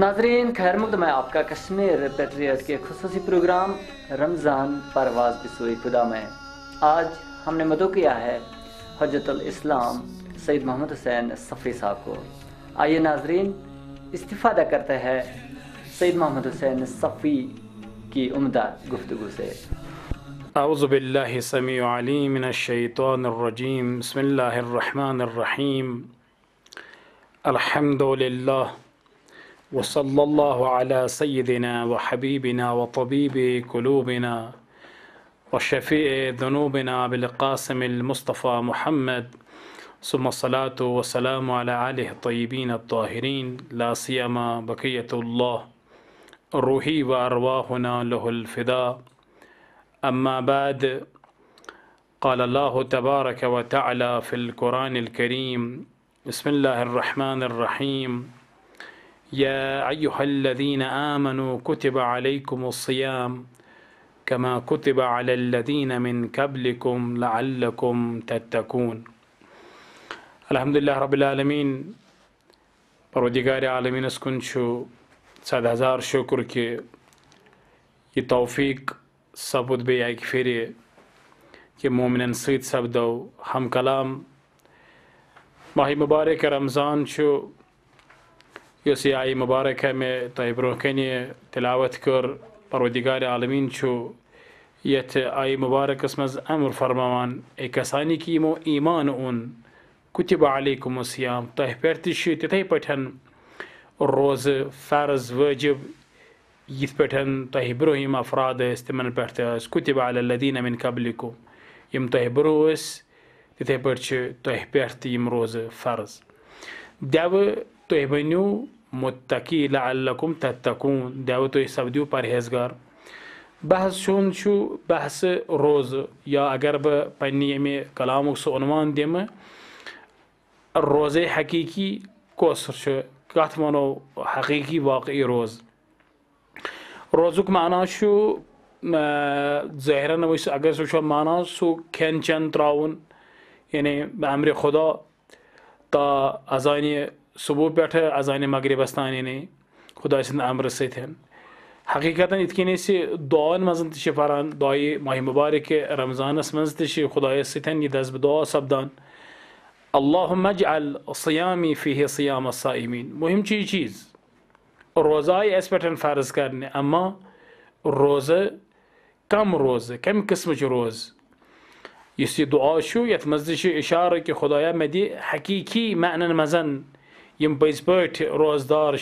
नाजरीन खैर मुकद मैं आपका कश्मीर पेट्रियट के खसूस प्रोग्राम रमज़ान परवाज बिसोई खुदा में आज हमने मदो किया है हजरतलाम सैद मोहम्मद हुसैन सफ़ी साहब को आइए नाजरीन इस्तीफ़ा करते हैं सैद मोहम्मद हुसैन सफ़ी की उमदा गुफ्तु से अज़बिल्लामीम बसमीम अलहमदल्ला وصلى الله على سيدنا وحبيبنا وطبيب قلوبنا وشفيع ذنوبنا بالقاسم المصطفى محمد ثم الصلاة والسلام على آله الطيبين الطاهرين لا سيما بقية الله روحي وأرواحنا له الفداء أما بعد قال الله تبارك وتعالى في القرآن الكريم بسم الله الرحمن الرحيم يا أيها الذين آمنوا كتب عليكم الصيام كما كتب على الذين من قبلكم لعلكم تتقون الحمدلله رب العالمین پروردگار عالمینس کن چھُ سد ہزار شکر کہِ یہِ توفیٖق سپُد بیٚیہِ اَکہِ پھِرِ کہِ مومنن سۭتۍ سپدو ہم کلام ماہِ مُبارک رمضان چھُ یو سیایی مبارک همه طیب روکنی تلاوت کر پروردگار عالمین چو یت آی مبارک اسم از امر فرمان ای کسانی که ایمو ایمان اون کتب علیکم الصیام تۄہہِ پٮ۪ٹھ تہِ چھِ تِتھَے پٲٹھۍ روزٕ فرض وٲجِب یِتھ پٲٹھۍ تۄہہِ برٛونٛہہ یِم افراد ٲسۍ تِمَن پٮ۪ٹھ تہِ ٲس کُتِب علیٰ من قبلِکُم یِم تۄہہِ برٛونٛہہ ٲسۍ تِتھَے پٲٹھۍ چھِ تۄہہِ پٮ۪ٹھ تہِ یِم روزٕ فرض دٮ۪وٕ तो एबन्यू मुत्तकी लकुम तत्तकून देव तुम सपदू परहेजगार बहस हून बहस रोज या अगर बह पे अमे कलाम सनवान दिम रोज़े हकीकी कस कत वनो हकीकी वाकई रोज रोजुक माना ज़ाहरन वस अगर सो माना सो खेन चेन त्रावन यानी अमर खुदा ता अजान صُبحو پٮ۪ٹھٕ اَذانِ مغرِبَس تانۍ اَنے خۄداے سٕنٛدِ اَمرٕ سۭتۍ حقیٖقتاً یِتھ کٔنۍ أسۍ یہِ دُعاہَن منٛز تہِ چھِ پَران دۄیہِ ماہِ مُبارکہِ رمضانَس منٛز تہِ چھِ خۄدایَس سۭتۍ یہِ دَسبہٕ دعا سَپدان اللہُ مجعل سیامی فی سیام سایمیٖن مُہِم چھُ یہِ چیٖز روزٕ آیہِ اَسہِ پٮ۪ٹھ فرض کَرنہِ اَما روزٕ کَم روزٕ کَمہِ قٕسمٕچ روزٕ یُس یہِ دُعا چھُ یَتھ منٛز تہِ چھُ اِشارٕ کہِ خۄدایا مےٚ دِ حقیٖقی معنن منٛز यम पज पे रोजदार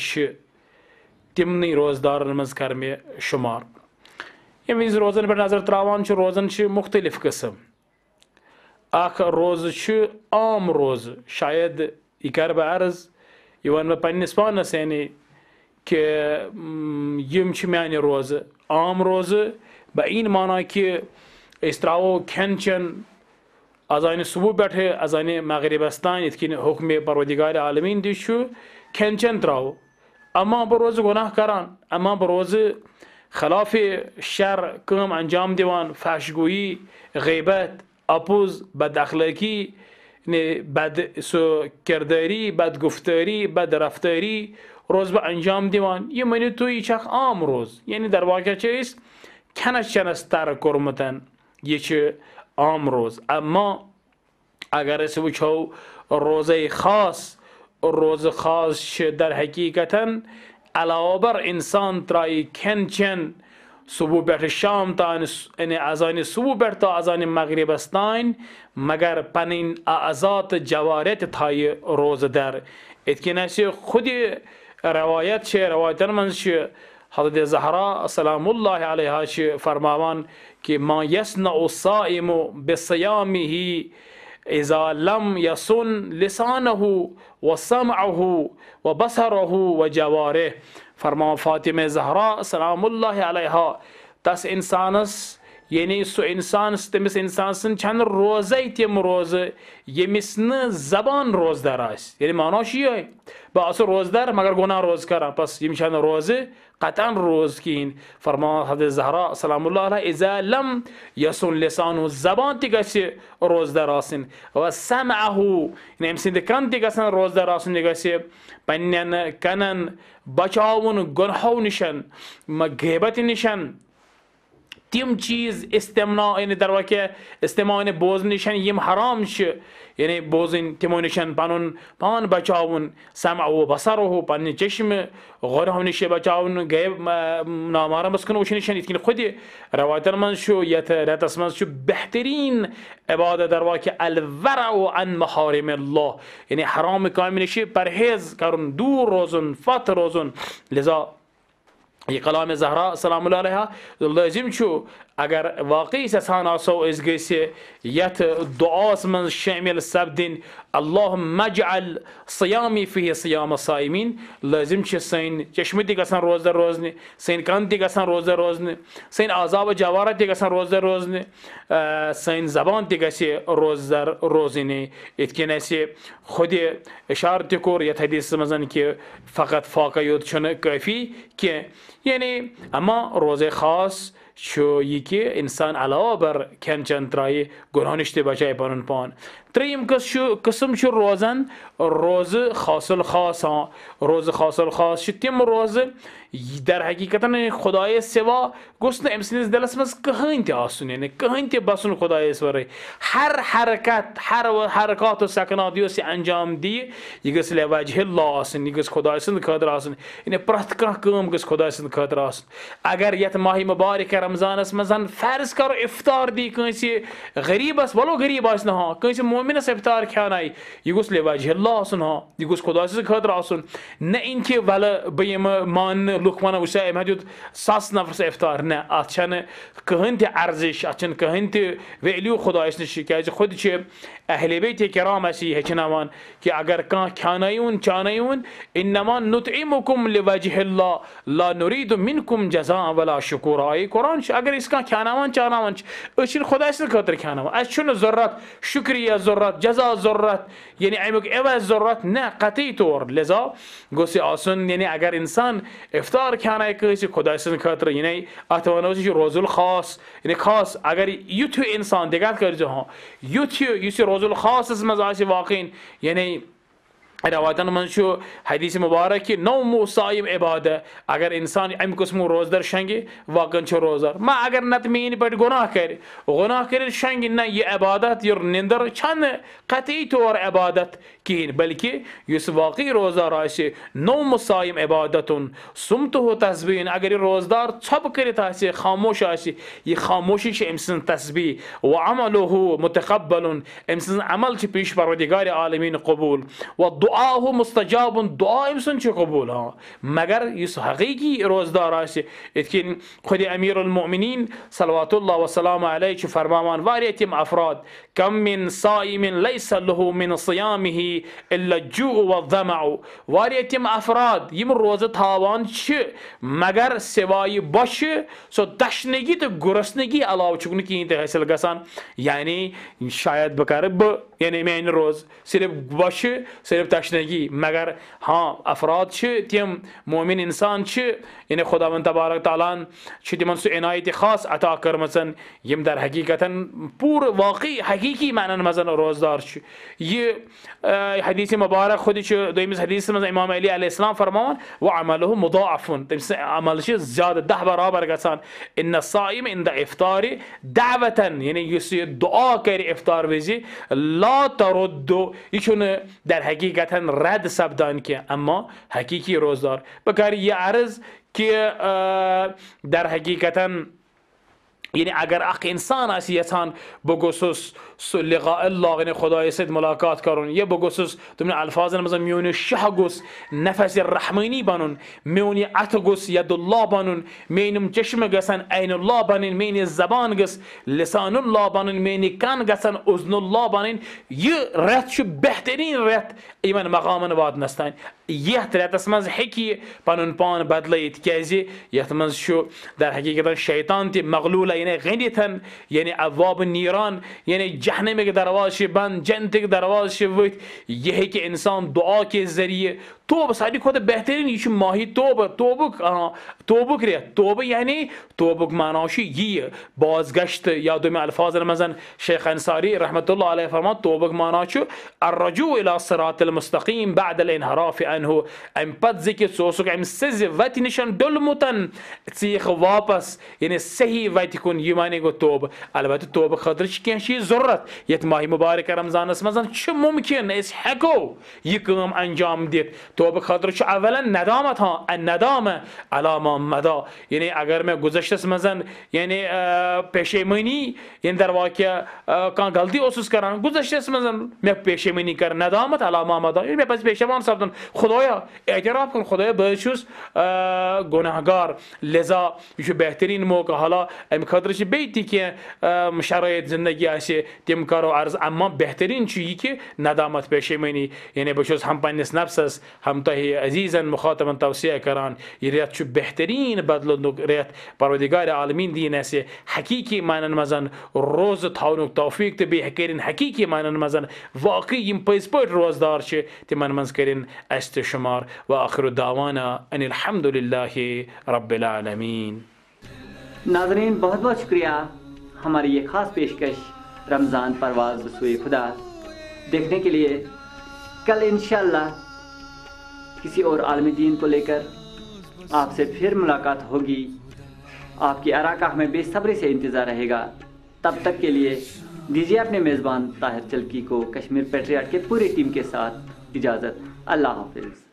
तिमन रोजदारन मज कर मे शुमार यम वज रोजन पे नजर त्रावान रोजन मुख्तलिफ कस्म अख रोज आम रोज शायद यह कर बह अर्ज यह वन बह पन्नस पानस यानी कि यम माने रोज आम रोज बह इन माना कि अस त्रो खेन चेन अजान सुबह पे अजान मगरबस तान इत हुक्म परवदिगार आलमीन तु खन चन त्रो अमा बह रोज गुनाह करान अमा बह रोज खिलाफ शर कम अंजाम दिवान फहशगोई गैबत अपुज बद अखलकी बद सो किरदारी बद गुफ्तारी बद रफ्तारी रोज बह अंजाम दिवान ये मनियो तु यह आम रोज यानी दरवाजा खनस चनस तर कोर्मुत यह آمروز اما اگر اس بچو روزه خاص روز خاص در حقیقتا علاوه بر انسان ترای کنچن صبح پٮ۪ٹھٕ شام تام یعنی اذانہِ صبح پٮ۪ٹھ تا اذانہِ مغرِبَس تام مگر پَنٕنۍ اعضا تہٕ جوارِ تہِ تھایہِ روزٕ در یِتھ کٔنۍ اَسہِ خودِ رٮ۪وایت چھِ رٮ۪وایتَن منٛز چھِ Hazreti Zahra selamullahi aleyha şu fermavan ki ma yesna'u saimu bi siyamihi iza lam yasun lisanehu ve sam'ahu ve basarehu ve cevareh. Ferman Fatime Zahra selamullahi aleyha. Das insanes Yani su insan temiz insansın çan roza itim rozu yemisini zaban rozdar as. Yani manaşı ya. Bazı rozdar magar gona roz kara. Pas yemişan rozu قطعا روز can فرمان حضرت زهرا سلام الله علیه اذا لم یسون لسان و زبان تگسی روز دراسن و سمعه یعنی امسین دکان تگسن روز دراسن تگسی پنین کنن بچاون گنحو نشن مگیبت نشن تیم چیز این در واقع بوز نشن یم حرام شه یعنی تیم نشن پانون پان بچاون سمع و بصر و پن چشم غره شه بچاون غیب نامارم بس کن نشن یتکن خود من شو یت رتس من شو بهترین عباده در واقع و ان محارم الله یعنی حرام کامنشی پرهیز کرن دور روزن فت روزن لذا یہِ کلامِ زہرا سلام اللہ علیہ لٲزِم چھُ اگر واقعی یژھان آسو أسۍ گٔژھِ یَتھ دُعاہَس منٛز شٲمِل سَپدٕنۍ اللہ مجعل سیامی فی سیام سایمیٖن لٲزِم چھِ سٲنۍ چشمہٕ تہِ گژھان روزدَر روزنہِ سٲنۍ کَن تہِ گژھان روزدَر روزنہِ سٲنۍ عذاب و جوارا تہِ گژھان روزدَر روزنہِ سٲنۍ زبان تہِ گژھِ روزدَر روزٕنۍ یِتھ کٔنۍ اَسہِ خۄدِ اِشارٕ تہِ کوٚر یَتھ حدیٖثَس منٛز کہِ فقط فاقے یوت چھُنہٕ کٲفی کینٛہہ یعنی اما روز خاص شویی که انسان علاوه بر کمچندرای گناه نشته بچه پانون پان تریم shu شو روزن روز خاصل خاص ها روز خاصل خاص شو تیم روز در حقیقتن خدایس سوا گوٚژھ نہٕ أمۍ سٕنٛدِس دِلَس منٛز کٕہٕنۍ تہِ آسُن یعنی کٕہٕنۍ تہِ بَسُن خۄدایَس وَرٲے ہر حرکت ہر حرکات و سکنات یۄس یہِ انجام دِیہِ یہِ گٔژھ لِوَجہِ اللہ آسٕنۍ یہِ گٔژھ خۄداے سٕنٛدِ خٲطرٕ آسٕنۍ یعنی پرٛٮ۪تھ کانٛہہ کٲم گٔژھ خۄداے سٕنٛدِ خٲطرٕ آسٕنۍ اگر یَتھ ماہِ مُبارک رمضانَس منٛز فرض کَرو اِفطار دی کٲنٛسہِ غریٖبَس وَلو غریٖب آسہِ نہٕ ہاں کٲنٛسہِ مومِنَس اِفطار کھیٛانایہِ یہِ گوٚژھ لِوَجہِ اللہ آسُن ہاں یہِ گوٚژھ خۄداے سٕنٛدِ خٲطرٕ آسُن نہ اِنکہِ وَلہٕ بہٕ یِمہٕ ماننہٕ لکمان و شاید مجد ساس نفرس افتار نه آتشان که هنت عرضش آتشان که هنت ویلیو خدا اش نشی که از چه اهل بیت کرام اسی هچنامان که اگر کان کانایون چانایون این نمان نطعیم کم لواجه الله لا نورید من کم جزاء و لا شکورایی کرانش اگر اسکان کان کانامان چانامان اشین خدا اش نکات ری کانامان از چون زررت شکریه ذرات جزاء ذرات یعنی عیمک اول ذرات نه قطی تور لذا گوسی آسون یعنی اگر انسان گرفتار کنه کسی خۄداے سٕنٛدِ خٲطرٕ یعنی اتوانوزی وَنو أسۍ خاص یعنی خاص اگر یُتھ انسان اِنسان تہِ کَتھ کٔرۍزِہو یُتھ ہیوٗ خاص از روزُل خاصَس منٛز آسہِ واقعین یعنی رٮ۪واتَن منٛز چھُ حدیٖث مُبارک کہِ نو موسایِم عبادہ اگر اِنسان اَمہِ قٕسمُک روزدَر شۄنٛگہِ وَقَن چھُ روزدَر مہ اگر نَتہٕ میٛانہِ پٮ۪ٹھ گۄناہ کَرِ گۄناہ کٔرِتھ شۄنٛگہِ نہ یہِ عبادت یہِ نِندٕر چھَنہٕ قطعی طور عبادت کِہیٖنۍ بٔلکہِ یُس واقعی روزدار آسہِ نو مُسایِم عبادتُن سُمتہٕ ہُہ تسبیٖن اگر یہِ روزدار ژھۄپہٕ کٔرِتھ آسہِ خاموش آسہِ یہِ خاموشی چھِ أمۍ سٕنٛز تسبیٖح وَ عمل ہُہ مُتقبلُن أمۍ سٕنٛز عمل چھِ پیش پَروَردِگارِ عالمیٖن قبوٗل وَ دُعا दुआहु मुस्तजाबुन दुआ أمۍ سُنٛد چھُ قبوٗل ہاں مگر یُس حقیٖقی روزدار آسہِ یِتھ کٔنۍ خۄدِ أمیٖر المومِنیٖن صلوات اللہ وسلام علیہ چھُ فرماوان واریاہ تِم افراد کم مِن سایمِن لَیسلہُ مِن صیامِہی الجوٗ وَمعو واریاہ تِم افراد یِم روزٕ تھاوان چھِ مگر سِوایہِ بۄچھِ سۄ دَشنٕگی تہٕ گُرسنٕگی علاوٕ چھُکھ نہٕ کِہیٖنۍ تہِ حٲصِل گژھان یعنی شاید بہٕ کَرٕ بہٕ یعنی میٛانہِ روز صرف بۄچھِ صرف تشنگی مگر ها افراد تم مومن انسان یعنی خداوند تبارک تعالیٰ تمن سہ عنایت خاص عطا کرم یم در حقیقت پور واقعی حقیقی معنن مز روزدار یہ حدیث مبارک خود دمس حدیث مز امام علی علیہ السلام فرمان و عمل مضاعفن تم سن عمل زیادہ دہ برابر گسان ان سائم ان دہ افطار دعوتن یعنی اس دعا کر افطار وزی لا ترد یہ در حقیقت رد سبدان که اما حقیقی روزدار بکاری یه عرض که در حقیقتا یعنی اگر اخ انسان است یسان بگوسوس لقاء الله یعنی خدای سید ملاقات کارون یه بگوسوس دمن الفاظ مثلا میون شهگوس نفس رحمانی بانون میون عتگوس ید الله بانون مینم چشم گسن عین الله بانین مین زبان گس لسان الله بانین مین کان گسن اذن الله بانین یه رت شو بهترین رت ایمن مقامن واد نستان यथ रेतस मज हे पन पान बदल तिकाज यथ मज दर हकीकत शैतान त मगलूल यानी गंडित यानी अवाब नीरान यानी जहनमिक दरवाज बंद जन्नत दरवाज वथ यह इंसान दुआ के जरिए توبہ ساروی کھت بہترین یہ ماہی توبہ توبک توبک ریت توبہ یعنی توبک مانا یہ باز گشت یا دم الفاظن مزن شیخ انصاری رحمت اللہ علیہ فرما توبک مانا الرجوع الى صراط المستقیم بعد الانحراف عنه ام پت زکی سوسک ام سز وت نشن دلمتن سیخ واپس یعنی صحیح وت کن یہ معنی گو توبہ البتہ توبہ خاطر کی چیز ضرورت یت ماہ مبارک رمضانس مزن چھ ممکن اس ہیکو یہ کام انجام دت توبه کادرش اولا ندامت ها ندامه علاما مدا یعنی اگر من گذشته مزن یعنی پیشیمانی یعنی در واقع کان غلطی اوسس کران گذشته مزن من پیشیمانی کر ندامت علاما مدا یعنی من پس پیشمان سپدن خدایا اعتراف کن خدایا بهشوس گناهگار لذا یه بهترین موقع حالا ام کادرش بیتی که شرایط زندگی آسی تیم کارو عرض اما بهترین چیزی که ندامت پیشیمانی یعنی بهشوس هم پنس نفسس همتای عزیزن مخاطبن توصیه کران ریت چو بهترین بدلندوک ریت پروردگار عالمین دین است حقیقی معنن مزن روز تاونک توفیق تبی حکرین حقیقی معنن مزن واقعی پیس پویت روزدار چه تمن منز کرین است شمار و آخر دعوانا ان الحمد لله رب العالمین नाजरीन बहुत बहुत शुक्रिया हमारी ये ख़ास पेशकश रमज़ान परवाज रसोई खुदा देखने के लिए कल इन किसी और आलमी दिन को लेकर आपसे फिर मुलाकात होगी आपकी अरा का हमें बेसब्री से इंतज़ार रहेगा तब तक के लिए दीजिए अपने मेज़बान ताहिर चलकी को कश्मीर पेट्रियाट के पूरी टीम के साथ इजाज़त अल्लाह हाफिज़